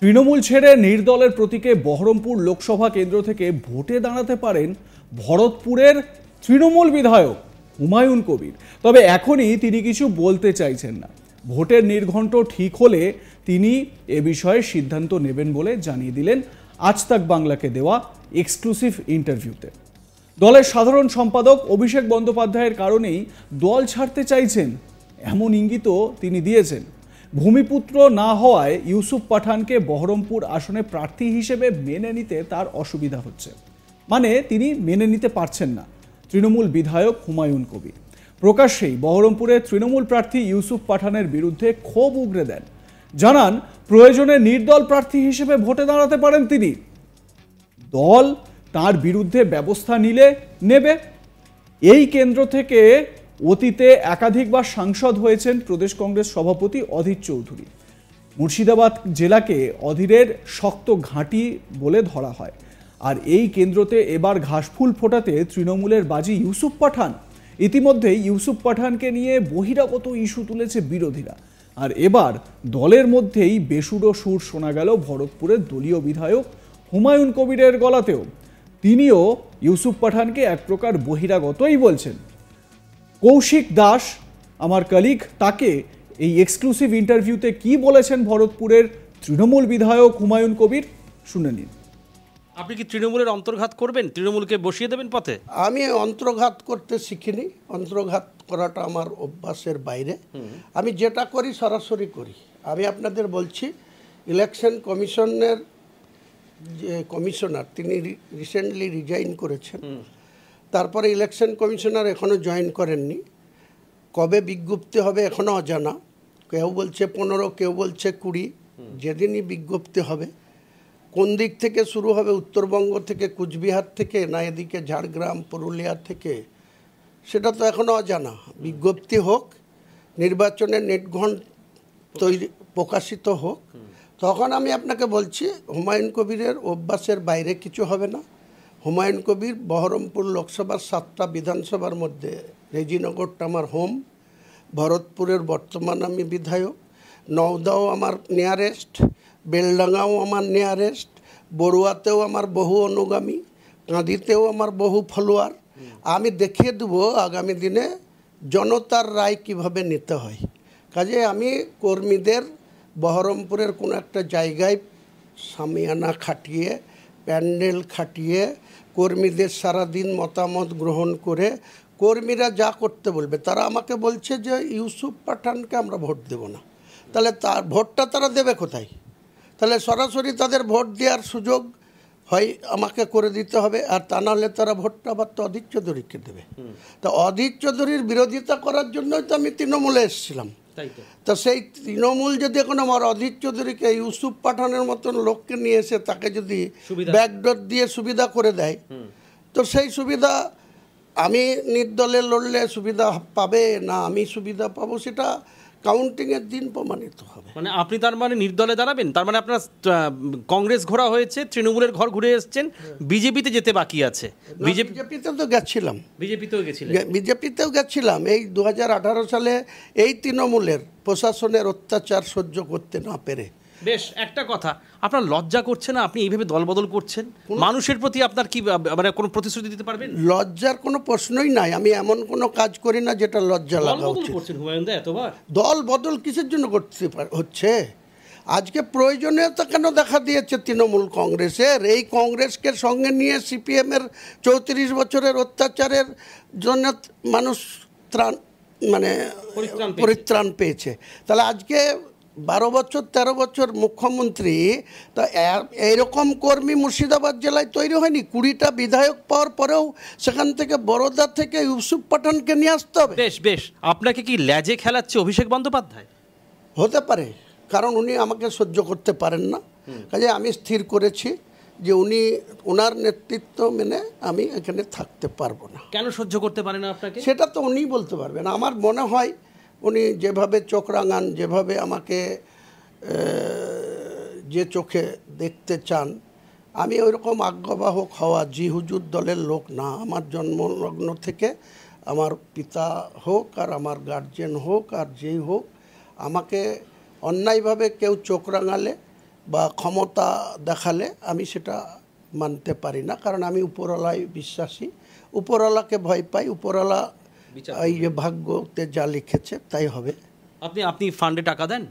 তৃণমূল ছেড়ে নির্দলের প্রতীকে বহরমপুর লোকসভা কেন্দ্র থেকে ভোটে দাঁড়াতে পারেন ভরতপুরের তৃণমূল বিধায়ক হুমায়ুন কবির তবে এখনই তিনি কিছু বলতে চাইছেন না ভোটের নির্ঘণ্ট ঠিক হলে তিনি এ বিষয়ে সিদ্ধান্ত নেবেন বলে জানিয়ে দিলেন আজ তাক বাংলাকে দেওয়া এক্সক্লুসিভ ইন্টারভিউতে দলের সাধারণ সম্পাদক অভিষেক বন্দ্যোপাধ্যায়ের কারণেই দল ছাড়তে চাইছেন এমন ইঙ্গিতও তিনি দিয়েছেন ভূমিপুত্র না হওয়ায় ইউসুফ পাঠানকে বহরমপুর আসনে প্রার্থী হিসেবে মেনে নিতে তার অসুবিধা হচ্ছে মানে তিনি মেনে নিতে পারছেন না তৃণমূল বিধায়ক হুমায়ুন কবির প্রকাশ্যেই বহরমপুরের তৃণমূল প্রার্থী ইউসুফ পাঠানের বিরুদ্ধে ক্ষোভ উগড়ে দেন জানান প্রয়োজনে নির্দল প্রার্থী হিসেবে ভোটে দাঁড়াতে পারেন তিনি দল তার বিরুদ্ধে ব্যবস্থা নিলে নেবে এই কেন্দ্র থেকে অতীতে একাধিকবার সাংসদ হয়েছেন প্রদেশ কংগ্রেস সভাপতি অধীর চৌধুরী মুর্শিদাবাদ জেলাকে অধীরের শক্ত ঘাঁটি বলে ধরা হয় আর এই কেন্দ্রতে এবার ঘাসফুল ফোটাতে তৃণমূলের বাজি ইউসুফ পাঠান ইতিমধ্যে ইউসুফ পাঠানকে নিয়ে বহিরাগত ইস্যু তুলেছে বিরোধীরা আর এবার দলের মধ্যেই বেসুরো সুর শোনা গেল ভরতপুরের দলীয় বিধায়ক হুমায়ুন কবিরের গলাতেও তিনিও ইউসুফ পাঠানকে এক প্রকার বহিরাগতই বলছেন কৌশিক দাস আমার কলিগ তাকে এই এক্সক্লুসিভ ইন্টারভিউতে কি বলেছেন ভরতপুরের তৃণমূল বিধায়ক হুমায়ুন কবির শুনে নিন আপনি কি তৃণমূলের অন্তর্ঘাত করবেন তৃণমূলকে বসিয়ে দেবেন পথে আমি অন্তর্ঘাত করতে শিখিনি অন্তর্ঘাত করাটা আমার অভ্যাসের বাইরে আমি যেটা করি সরাসরি করি আমি আপনাদের বলছি ইলেকশন কমিশনের যে কমিশনার তিনি রিসেন্টলি রিজাইন করেছেন তারপরে ইলেকশন কমিশনার এখনও জয়েন করেননি কবে বিজ্ঞপ্তি হবে এখনও অজানা কেউ বলছে পনেরো কেউ বলছে কুড়ি যেদিনই বিজ্ঞপ্তি হবে কোন দিক থেকে শুরু হবে উত্তরবঙ্গ থেকে কুচবিহার থেকে না এদিকে ঝাড়গ্রাম পুরুলিয়া থেকে সেটা তো এখনও অজানা বিজ্ঞপ্তি হোক নির্বাচনের নেটঘন তৈরি প্রকাশিত হোক তখন আমি আপনাকে বলছি হুমায়ুন কবিরের অভ্যাসের বাইরে কিছু হবে না হুমায়ুন কবির বহরমপুর লোকসভার সাতটা বিধানসভার মধ্যে রেজিনগরটা আমার হোম ভরতপুরের বর্তমান আমি বিধায়ক নওদাও আমার নিয়ারেস্ট বেলডাঙ্গাও আমার নিয়ারেস্ট বড়ুয়াতেও আমার বহু অনুগামী কাঁদিতেও আমার বহু ফলোয়ার আমি দেখিয়ে দেব আগামী দিনে জনতার রায় কিভাবে নিতে হয় কাজে আমি কর্মীদের বহরমপুরের কোনো একটা জায়গায় সামিয়ানা খাটিয়ে প্যান্ডেল খাটিয়ে কর্মীদের সারাদিন মতামত গ্রহণ করে কর্মীরা যা করতে বলবে তারা আমাকে বলছে যে ইউসুফ পাঠানকে আমরা ভোট দেব না তাহলে তার ভোটটা তারা দেবে কোথায় তাহলে সরাসরি তাদের ভোট দেওয়ার সুযোগ হয় আমাকে করে দিতে হবে আর তা নাহলে তারা ভোটটা আবার তো অধীর চৌধুরীকে দেবে তা অধীর চৌধুরীর বিরোধিতা করার জন্যই তো আমি তৃণমূলে এসেছিলাম তো সেই তৃণমূল যদি এখন আমার অজিত চৌধুরীকে ইউসুফ পাঠানের মতন লোককে নিয়ে এসে তাকে যদি ব্যাকডোর দিয়ে সুবিধা করে দেয় তো সেই সুবিধা আমি নির্দলে লড়লে সুবিধা পাবে না আমি সুবিধা পাবো সেটা কাউন্টিংয়ের দিন প্রমাণিত হবে মানে আপনি তার মানে নির্দলে দাঁড়াবেন তার মানে আপনার কংগ্রেস ঘোরা হয়েছে তৃণমূলের ঘর ঘুরে এসেছেন হ্যাঁ। বিজেপিতে যেতে বাকি আছে বিজেপিতেও তো গেছিলাম বিজেপিতেও গেছিলাম বিজেপিতেও গেছিলাম এই দু সালে এই তৃণমূলের প্রশাসনের অত্যাচার সহ্য করতে না পেরে বেশ একটা কথা আপনার লজ্জা করছে না আপনি এইভাবে দলবদল করছেন মানুষের প্রতি আপনার কি মানে কোনো প্রতিশ্রুতি দিতে পারবেন লজ্জার কোনো প্রশ্নই নাই আমি এমন কোনো কাজ করি না যেটা লজ্জা লাগা উচিত এতবার দল বদল কিসের জন্য করতে হচ্ছে আজকে প্রয়োজনীয়তা কেন দেখা দিয়েছে তৃণমূল কংগ্রেসের এই কংগ্রেসকে সঙ্গে নিয়ে সিপিএমের চৌত্রিশ বছরের অত্যাচারের জন্য মানুষ ত্রাণ মানে পরিত্রাণ পেয়েছে তাহলে আজকে বারো বছর ১৩ বছর মুখ্যমন্ত্রী তো এরকম কর্মী মুর্শিদাবাদ জেলায় তৈরি হয়নি কুড়িটা বিধায়ক পাওয়ার পরেও সেখান থেকে বরোদা থেকে ইউসুফ পাঠানকে নিয়ে আসতে হবে বেশ বেশ আপনাকে কি ল্যাজে খেলাচ্ছে অভিষেক বন্দ্যোপাধ্যায় হতে পারে কারণ উনি আমাকে সহ্য করতে পারেন না কাজে আমি স্থির করেছি যে উনি ওনার নেতৃত্ব মেনে আমি এখানে থাকতে পারবো না কেন সহ্য করতে পারেন না আপনাকে সেটা তো উনিই বলতে পারবেন আমার মনে হয় উনি যেভাবে চোখ রাঙান যেভাবে আমাকে যে চোখে দেখতে চান আমি ওইরকম আজ্ঞবাহক হওয়া জি হুজুর দলের লোক না আমার জন্মলগ্ন থেকে আমার পিতা হোক আর আমার গার্জেন হোক আর যেই হোক আমাকে অন্যায়ভাবে কেউ চোখ রাঙালে বা ক্ষমতা দেখালে আমি সেটা মানতে পারি না কারণ আমি উপরওয়ালায় বিশ্বাসী উপরওয়ালাকে ভয় পাই উপরওয়ালা এই যে ভাগ্যতে যা লিখেছে তাই হবে আপনি আপনি ফান্ডে টাকা দেন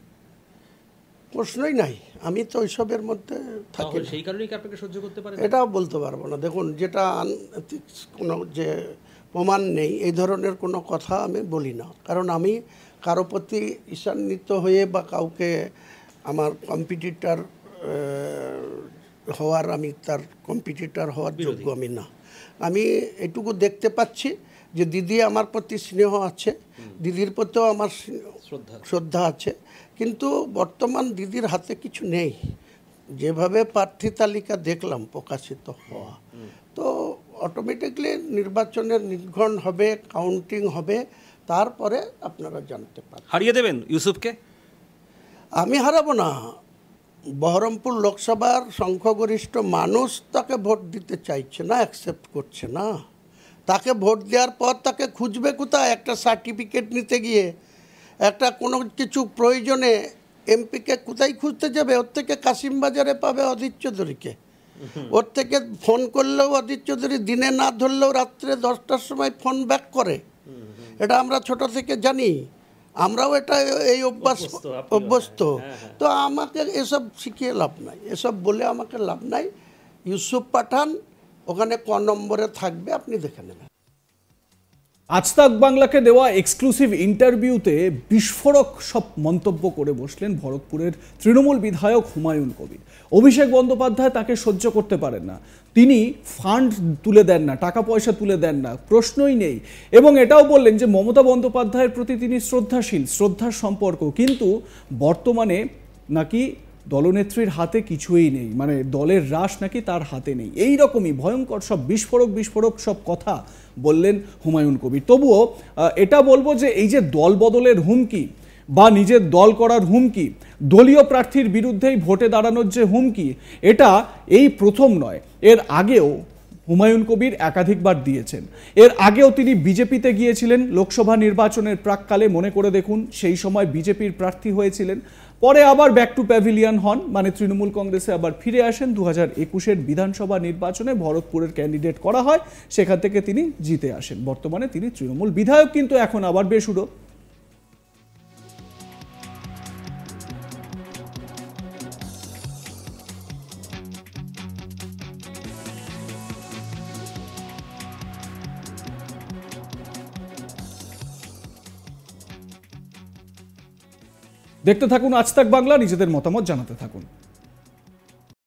প্রশ্নই নাই আমি তো ওইসবের মধ্যে থাকি সেই কারণেই কি আপনাকে সহ্য করতে পারেন এটাও বলতে পারবো না দেখুন যেটা কোনো যে প্রমাণ নেই এই ধরনের কোনো কথা আমি বলি না কারণ আমি কারো প্রতি ঈশান্বিত হয়ে বা কাউকে আমার কম্পিটিটার হওয়ার আমি তার কম্পিটিটার হওয়ার যোগ্য আমি না আমি এটুকু দেখতে পাচ্ছি যে দিদি আমার প্রতি স্নেহ আছে দিদির প্রতিও আমার শ্রদ্ধা আছে কিন্তু বর্তমান দিদির হাতে কিছু নেই যেভাবে প্রার্থী তালিকা দেখলাম প্রকাশিত হওয়া তো অটোমেটিকলি নির্বাচনের নির্ঘণ হবে কাউন্টিং হবে তারপরে আপনারা জানতে পারেন হারিয়ে দেবেন ইউসুফকে আমি হারাবো না বহরমপুর লোকসভার সংখ্যাগরিষ্ঠ মানুষ তাকে ভোট দিতে চাইছে না অ্যাকসেপ্ট করছে না তাকে ভোট দেওয়ার পর তাকে খুঁজবে কোথায় একটা সার্টিফিকেট নিতে গিয়ে একটা কোনো কিছু প্রয়োজনে এমপিকে কোথায় খুঁজতে যাবে ওর থেকে কাশিমবাজারে পাবে অধীর চৌধুরীকে ওর থেকে ফোন করলেও অধীর চৌধুরী দিনে না ধরলেও রাত্রে দশটার সময় ফোন ব্যাক করে এটা আমরা ছোট থেকে জানি আমরাও এটা এই অভ্যাস অভ্যস্ত হ্যাঁ, হ্যাঁ। তো আমাকে এসব শিখিয়ে লাভ নাই এসব বলে আমাকে লাভ নাই ইউসুফ পাঠান ওখানে ক নম্বরে থাকবে আপনি দেখে নেবেন তাক বাংলাকে দেওয়া এক্সক্লুসিভ ইন্টারভিউতে বিস্ফোরক সব মন্তব্য করে বসলেন ভরতপুরের তৃণমূল বিধায়ক হুমায়ুন কবির অভিষেক বন্দ্যোপাধ্যায় তাকে সহ্য করতে পারেন না তিনি ফান্ড তুলে দেন না টাকা পয়সা তুলে দেন না প্রশ্নই নেই এবং এটাও বললেন যে মমতা বন্দ্যোপাধ্যায়ের প্রতি তিনি শ্রদ্ধাশীল শ্রদ্ধার সম্পর্ক কিন্তু বর্তমানে নাকি দলনেত্রীর হাতে কিছুই নেই মানে দলের রাশ নাকি তার হাতে নেই এই রকমই ভয়ঙ্কর সব বিস্ফোরক বিস্ফোরক সব কথা বললেন হুমায়ুন কবির তবুও এটা বলবো যে এই যে দল বদলের হুমকি বা নিজের দল করার হুমকি দলীয় প্রার্থীর বিরুদ্ধেই ভোটে দাঁড়ানোর যে হুমকি এটা এই প্রথম নয় এর আগেও হুমায়ুন কবির একাধিকবার দিয়েছেন এর আগেও তিনি বিজেপিতে গিয়েছিলেন লোকসভা নির্বাচনের প্রাককালে মনে করে দেখুন সেই সময় বিজেপির প্রার্থী হয়েছিলেন পরে আবার ব্যাক টু প্যাভিলিয়ন হন মানে তৃণমূল কংগ্রেসে আবার ফিরে আসেন দু হাজার একুশের বিধানসভা নির্বাচনে ভরতপুরের ক্যান্ডিডেট করা হয় সেখান থেকে তিনি জিতে আসেন বর্তমানে তিনি তৃণমূল বিধায়ক কিন্তু এখন আবার বেসুরো দেখতে থাকুন আজ তাক বাংলা নিজেদের মতামত জানাতে থাকুন